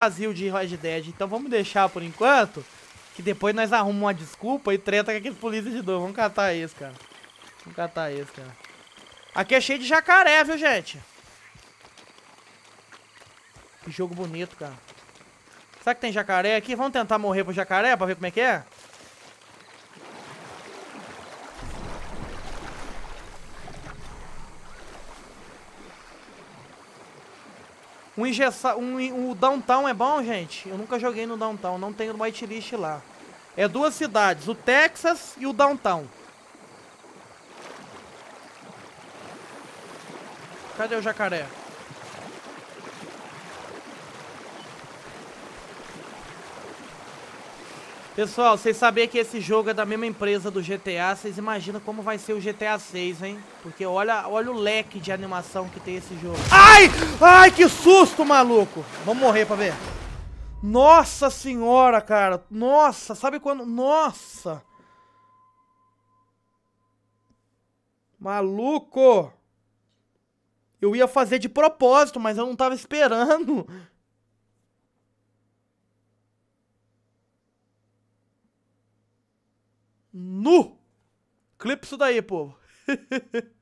vazio de Red Dead. Então vamos deixar por enquanto, que depois nós arrumamos uma desculpa e treta com aquele polícia de novo. Vamos catar esse, cara. Vamos catar esse, cara. Aqui é cheio de jacaré, viu, gente? Que jogo bonito, cara. Será que tem jacaré aqui? Vamos tentar morrer pro jacaré pra ver como é que é? Um, ingessa, um, um, downtown é bom, gente? Eu nunca joguei no downtown, não tenho whitelist lá. É duas cidades, o Texas e o downtown. Cadê o jacaré? Pessoal, vocês sabem que esse jogo é da mesma empresa do GTA, vocês imaginam como vai ser o GTA 6, hein? Porque olha, olha o leque de animação que tem esse jogo. Ai! Ai, que susto, maluco! Vamos morrer pra ver. Nossa senhora, cara. Nossa, sabe quando... Nossa! Maluco! Eu ia fazer de propósito, mas eu não tava esperando. Nu! clip isso daí, povo.